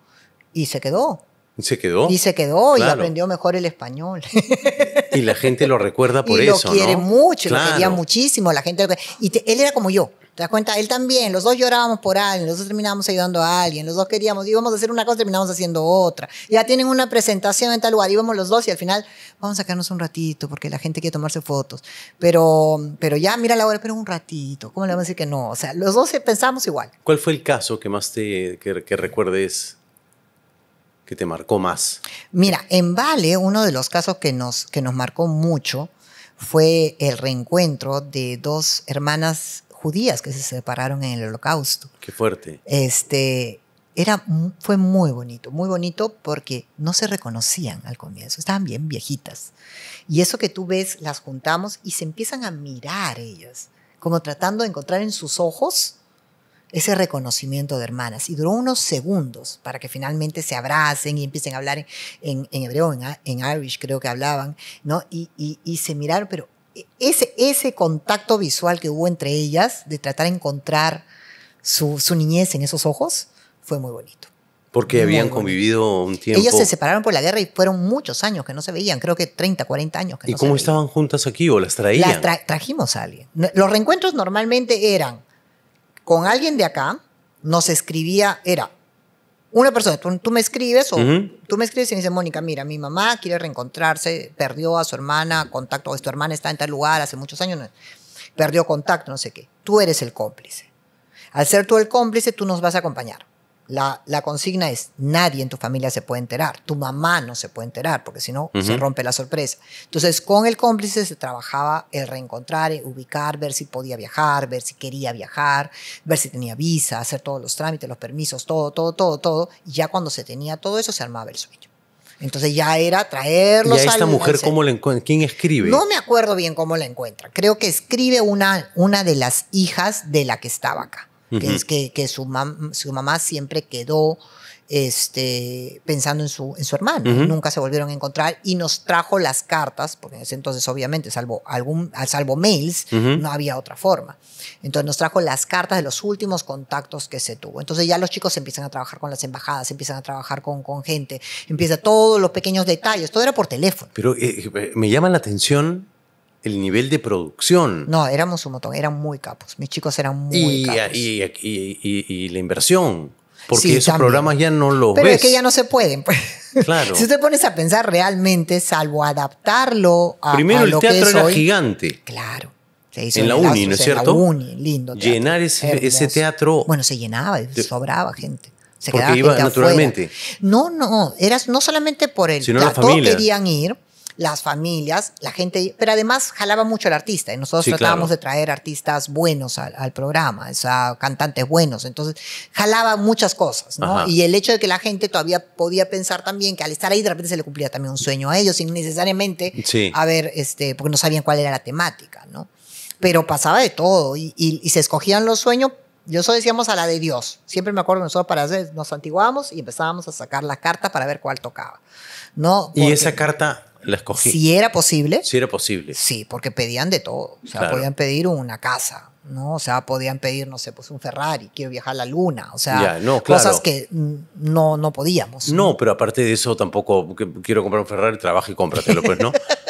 Y se quedó se quedó. Y se quedó y aprendió mejor el español. y la gente lo recuerda por y eso. Lo quiere mucho, lo quería muchísimo. La gente Y él era como yo. ¿Te das cuenta? Él también. Los dos llorábamos por alguien, los dos terminábamos ayudando a alguien, los dos queríamos, íbamos a hacer una cosa, terminábamos haciendo otra. Ya tienen una presentación en tal lugar, íbamos los dos y al final vamos a sacarnos un ratito porque la gente quiere tomarse fotos. Pero, pero ya, mira la hora, pero un ratito. ¿Cómo le vamos a decir que no? O sea, los dos pensamos igual. ¿Cuál fue el caso que más te que recuerdes que te marcó más? Mira, en Vale, uno de los casos que nos, que nos marcó mucho fue el reencuentro de dos hermanas judías que se separaron en el holocausto. Qué fuerte. Este, era, fue muy bonito, muy bonito porque no se reconocían al comienzo, estaban bien viejitas. Y eso que tú ves, las juntamos y se empiezan a mirar ellas, como tratando de encontrar en sus ojos ese reconocimiento de hermanas. Y duró unos segundos para que finalmente se abracen y empiecen a hablar en, hebreo, en, Irish creo que hablaban, ¿no? Y, se miraron, pero ese, ese contacto visual que hubo entre ellas, de tratar de encontrar su, niñez en esos ojos, fue muy bonito. Porque habían convivido un tiempo. Ellos se separaron por la guerra y fueron muchos años que no se veían, creo que 30, 40 años que no ¿Y cómo estaban juntas aquí o las traían? Las trajimos a alguien. Los reencuentros normalmente eran con alguien de acá, nos escribía, era una persona, tú, me escribes o tú me escribes y me dice, Mónica, mira, mi mamá quiere reencontrarse, perdió a su hermana, contacto, o su hermana está en tal lugar hace muchos años, perdió contacto, no sé qué. Tú eres el cómplice. Al ser tú el cómplice, tú nos vas a acompañar. La, consigna es, nadie en tu familia se puede enterar, tu mamá no se puede enterar, porque si no, se rompe la sorpresa. Entonces, con el cómplice se trabajaba el reencontrar, eh, ubicar, ver si podía viajar, ver si quería viajar, ver si tenía visa, hacer todos los trámites, los permisos, todo, todo, todo, todo. Y ya cuando se tenía todo eso, se armaba el sueño. Entonces ya era traerlos. ¿Y a esta mujer cómo ¿Quién escribe? No me acuerdo bien cómo la encuentra. Creo que escribe una, una de las hijas de la que estaba acá que es que, su, su mamá siempre quedó este, pensando en su, en su hermano. Nunca se volvieron a encontrar y nos trajo las cartas, porque entonces obviamente, salvo, algún, salvo mails, no había otra forma. Entonces nos trajo las cartas de los últimos contactos que se tuvo. Entonces ya los chicos empiezan a trabajar con las embajadas, empiezan a trabajar con, con gente, empieza todos los pequeños detalles, todo era por teléfono. Pero eh, eh, me llama la atención el nivel de producción. No, éramos un montón, eran muy capos. Mis chicos eran muy y, capos. Y, la inversión. Porque esos programas ya no los Pero es que ya no se pueden. Pues. Claro. si te pones a pensar realmente, salvo adaptarlo a. Primero lo el teatro era gigante. Claro. en la Uni, ¿no es cierto? En la Uni, lindo. Llenar ese, teatro. Bueno, se llenaba, sobraba gente. porque iba naturalmente. No, no, eras no solamente por el. Sino la familia. querían ir las familias, la gente, pero además jalaba mucho el artista y nosotros tratábamos de traer artistas buenos al, programa, o sea, cantantes buenos, entonces jalaba muchas cosas, ¿no? Y el hecho de que la gente todavía podía pensar también que al estar ahí de repente se le cumplía también un sueño a ellos sin necesariamente a ver, este, porque no sabían cuál era la temática, ¿no? Pero pasaba de todo y, se escogían los sueños yo eso decíamos a la de Dios. Siempre me acuerdo nosotros para hacer, nos antiguábamos y empezábamos a sacar la carta para ver cuál tocaba. ¿No? y esa carta la escogí. Si era posible. Si era posible. Sí, porque pedían de todo. O sea, podían pedir una casa, ¿no? O sea, podían pedir, no sé, pues un Ferrari, quiero viajar a la luna, o sea, cosas que no, no podíamos. ¿no? no, pero aparte de eso tampoco quiero comprar un Ferrari, trabaja y cómpratelo, pues no.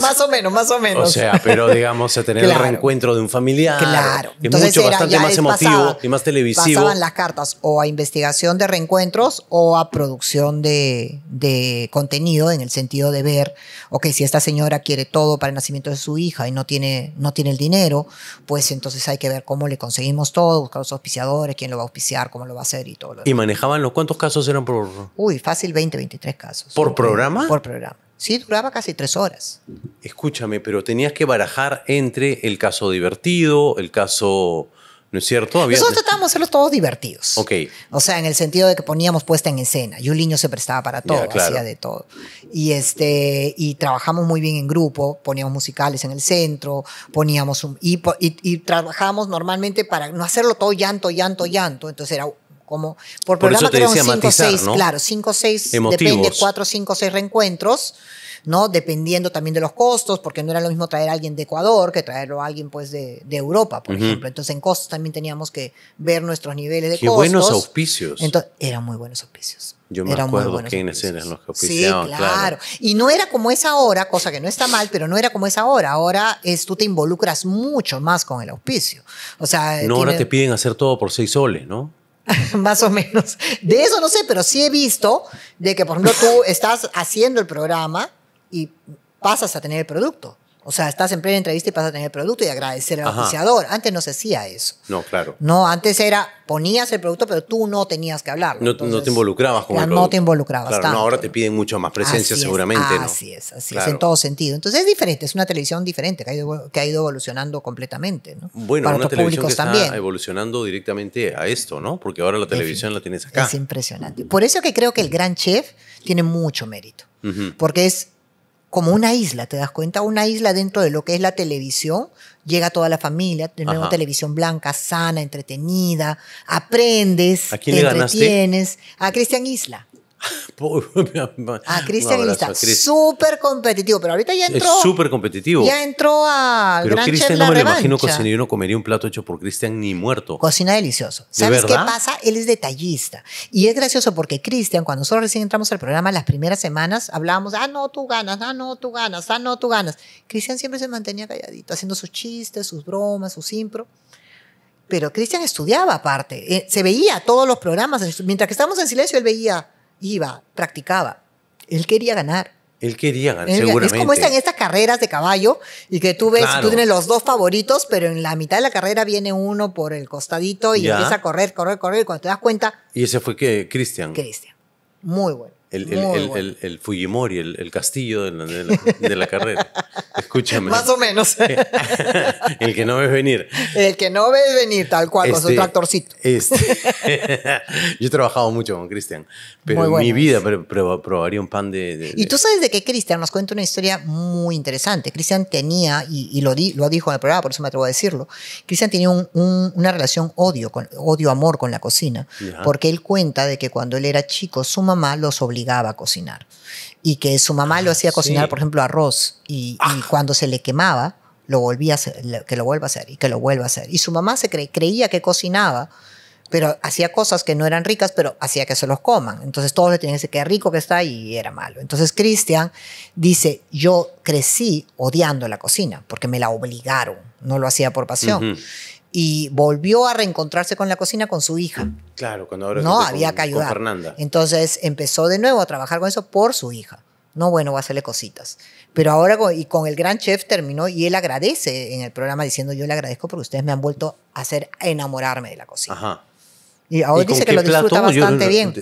más o menos, más o menos. O sea, pero digamos, a tener el reencuentro de un familiar. Claro. Es Entonces mucho, era, bastante más emotivo y más televisivo. Pasaban las cartas o a investigación de reencuentros o a producción de, de contenido en el sentido de ver, ok, si esta señora quiere todo para el nacimiento de su hija y no tiene, no tiene el dinero, pues entonces hay que ver cómo le conseguimos todo, buscar los auspiciadores, quién lo va a auspiciar, cómo lo va a hacer y todo ¿Y manejaban los cuántos casos eran por...? Uy, fácil 20, 23 casos. ¿Por programa? Por programa. Sí, duraba casi tres horas. Escúchame, pero tenías que barajar entre el caso divertido, el caso... ¿No es cierto? Nosotros tratábamos de hacerlos todos divertidos. Ok. O sea, en el sentido de que poníamos puesta en escena. Y un niño se prestaba para todo, hacía de todo. Y, este, y trabajamos muy bien en grupo, poníamos musicales en el centro, poníamos un... Y, y, y trabajábamos normalmente para no hacerlo todo llanto, llanto, llanto. Entonces era como por, programa claro, 5 o 6, depende, 4, 5 6 reencuentros, ¿no? Dependiendo también de los costos, porque no era lo mismo traer a alguien de Ecuador que traerlo a alguien pues de, Europa, por ejemplo. Entonces en costos también teníamos que ver nuestros niveles de Qué buenos auspicios. Entonces, eran muy buenos auspicios. Yo me acuerdo quiénes eran los que claro. Y no era como es ahora, cosa que no está mal, pero no era como es ahora. Ahora es, tú te involucras mucho más con el auspicio. O sea, no, ahora te piden hacer todo por seis soles, ¿no? más o menos. De eso no sé, pero sí he visto de que, por ejemplo, tú estás haciendo el programa y pasas a tener el producto. O sea, estás en plena entrevista y vas a tener el producto y agradecer al oficiador. Antes no se hacía eso. No, claro. No, antes era, ponías el producto, pero tú no tenías que hablar. No, te involucrabas con el producto. No te involucrabas ahora te piden mucho más presencia seguramente, Así es, así es, en todo sentido. Entonces es diferente, es una televisión diferente que ha ido, evolucionando completamente, ¿no? Bueno, Para una televisión que está también. evolucionando directamente a esto, ¿no? Porque ahora la televisión la tienes acá. Es impresionante. Por eso que creo que el gran chef tiene mucho mérito. Porque es como una isla, ¿te das cuenta? Una isla dentro de lo que es la televisión, llega toda la familia, de una televisión blanca, sana, entretenida, aprendes, te entretienes. A Cristian Isla. a Cristian Ilista, súper competitivo, pero ahorita ya entró. Es súper competitivo. Ya entró a. Pero Cristian no me lo imagino que yo no comería un plato hecho por Cristian ni muerto. Cocina delicioso. ¿Sabes qué pasa? Él es detallista. Y es gracioso porque Cristian, cuando nosotros recién entramos al programa, las primeras semanas hablábamos, ah, no, tú ganas, ah, no, tú ganas, ah, no, tú ganas. Cristian siempre se mantenía calladito, haciendo sus chistes, sus bromas, sus impro pero Cristian estudiaba aparte. Eh, se veía todos los programas. Mientras que estábamos en silencio, él veía iba, practicaba. Él quería ganar. Él quería ganar, seguramente. Es como están estas carreras de caballo y que tú ves, tú tienes los dos favoritos, pero en la mitad de la carrera viene uno por el costadito y empieza a correr, correr, correr. Y cuando te das cuenta. Y ese fue que Cristian. Cristian. Muy bueno el, el, el, Fujimori, el, castillo de la, de la, carrera. Escúchame. Más o menos. el que no ves venir. El que no ves venir, tal cual, con su este, tractorcito. Este. Yo he trabajado mucho con Cristian, pero en mi vida probaría un pan de, Y tú sabes de que Cristian nos cuenta una historia muy interesante. Cristian tenía, y, lo, lo dijo en el programa, por eso me atrevo a decirlo, Cristian tenía un, una relación odio-amor con, odio -amor con la cocina, porque él cuenta de que cuando él era chico, su mamá los obligaba a cocinar. Y que su mamá lo ah, hacía cocinar, por ejemplo, arroz. Y, ah. cuando se le quemaba, lo volvía a hacer, que lo vuelva a hacer y que lo vuelva a hacer. Y su mamá se creía que cocinaba, pero hacía cosas que no eran ricas, pero hacía que se los coman. Entonces todos le tenían que decir qué rico que está y era malo. Entonces Cristian dice, yo crecí odiando la cocina porque me la obligaron, no lo hacía por pasión y volvió a reencontrarse con la cocina con su hija. Claro, cuando ahora no había que ayudar. Entonces empezó de nuevo a trabajar con eso por su hija. No, bueno, va a hacerle cositas. Pero ahora y con el gran chef terminó y él agradece en el programa diciendo yo le agradezco porque ustedes me han vuelto a hacer enamorarme de la cocina. Ajá. Y ahora dice que lo disfruta bastante bien.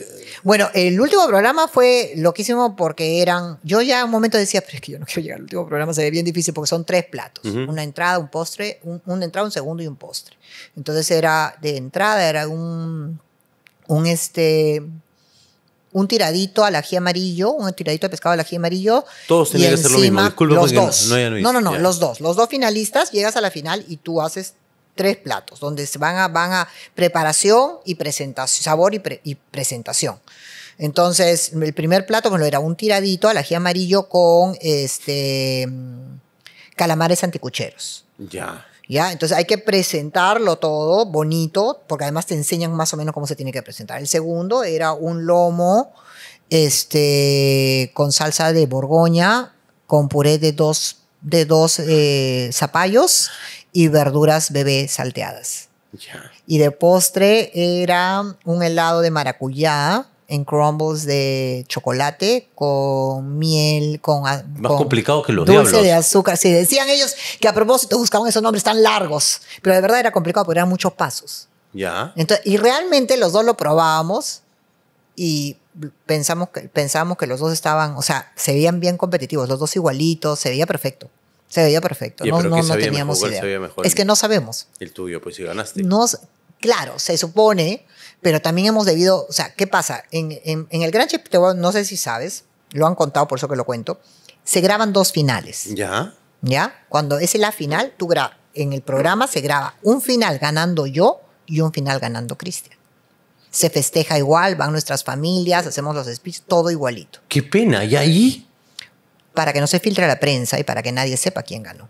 Bueno, el último programa fue loquísimo porque eran. Yo ya un momento decía, pero que yo no quiero llegar al último programa, se ve bien difícil porque son tres platos: una entrada, un postre, un, una entrada, un segundo y un postre. Entonces era de entrada, era un. Un este un tiradito al ají amarillo, un tiradito de pescado al ají amarillo. Todos tenían que hacer lo mismo. los dos. No, no, no, los dos. Los dos finalistas, llegas a la final y tú haces tres platos, donde van a, van a preparación y presentación, sabor y, presentación. Entonces, el primer plato, bueno, era un tiradito al ají amarillo con este calamares anticucheros. Ya. ¿Ya? Entonces hay que presentarlo todo bonito, porque además te enseñan más o menos cómo se tiene que presentar. El segundo era un lomo este, con salsa de borgoña, con puré de dos, de dos eh, zapallos y verduras bebé salteadas. Y de postre era un helado de maracuyá en crumbles de chocolate con miel, con... Más complicado que los dulce de azúcar. Sí, decían ellos que a propósito buscaban esos nombres tan largos, pero de verdad era complicado porque eran muchos pasos. Ya. y realmente los dos lo probábamos y pensamos que, pensamos que los dos estaban, o sea, se veían bien competitivos, los dos igualitos, se veía perfecto. Se veía perfecto. no, no, teníamos idea. es que no sabemos. El tuyo, pues si ganaste. no claro, se supone, pero también hemos debido. O sea, ¿qué pasa? En, en, el Gran Chip, no sé si sabes, lo han contado, por eso que lo cuento. Se graban dos finales. Ya. Ya. Cuando es la final, tu En el programa se graba un final ganando yo y un final ganando Cristian se festeja igual, van nuestras familias, hacemos los speeches, todo igualito. Qué pena, ¿y ahí? para que no se filtre a la prensa y para que nadie sepa quién ganó.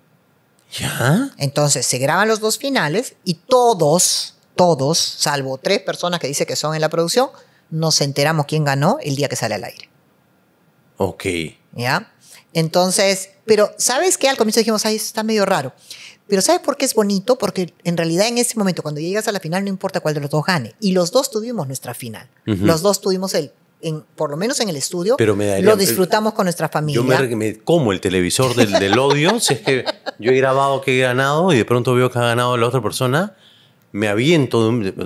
¿Ya? Entonces se graban los dos finales y todos, todos, salvo tres personas que dice que son en la producción, nos enteramos quién ganó el día que sale al aire. Ok. ¿Ya? Entonces, pero ¿sabes qué? Al comienzo dijimos, ay, está medio raro. Pero ¿sabes por qué es bonito? Porque en realidad en ese momento, cuando llegas a la final, no importa cuál de los dos gane. Y los dos tuvimos nuestra final. Los dos tuvimos el por lo menos en el estudio, lo disfrutamos con nuestra familia. Yo me, como el televisor del, del odio, es que yo he grabado que he ganado y de pronto veo que ha ganado la otra persona, me aviento Pero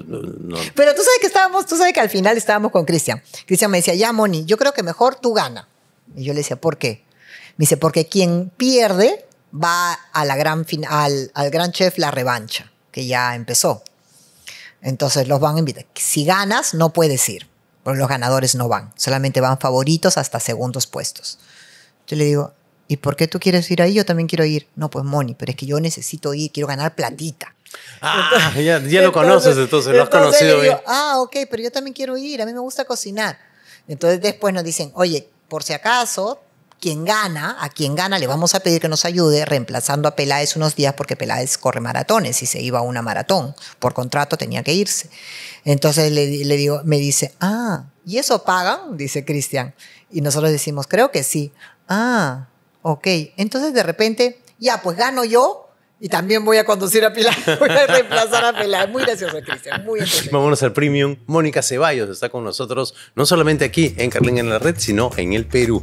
tú sabes que estábamos, tú sabes que al final estábamos con Cristian. Cristian me decía, ya, Moni, yo creo que mejor tú gana. Y yo le decía, ¿por qué? Me dice, porque quien pierde va a la gran final al, al gran chef la revancha, que ya empezó. Entonces los van a invitar. Si ganas, no puedes ir los ganadores no van, solamente van favoritos hasta segundos puestos. Yo le digo, ¿y por qué tú quieres ir ahí? Yo también quiero ir. No, pues Moni, pero es que yo necesito ir, quiero ganar platita. Ah, ya, lo conoces entonces, lo has conocido bien. Ah, ok, pero yo también quiero ir, a mí me gusta cocinar. Entonces después nos dicen, oye, por si acaso, quien gana, a quien gana le vamos a pedir que nos ayude reemplazando a Peláez unos días porque Peláez corre maratones y se iba a una maratón. Por contrato tenía que irse. Entonces le, digo, me dice, ah, ¿y eso pagan? Dice Cristian. Y nosotros decimos, creo que sí. Ah, ok. Entonces de repente, ya, pues gano yo y también voy a conducir a Pilar, voy a reemplazar a Pilar. Muy gracioso, Cristian. Muy Vámonos al premium. Mónica Ceballos está con nosotros, no solamente aquí en Carlín en la Red, sino en el Perú.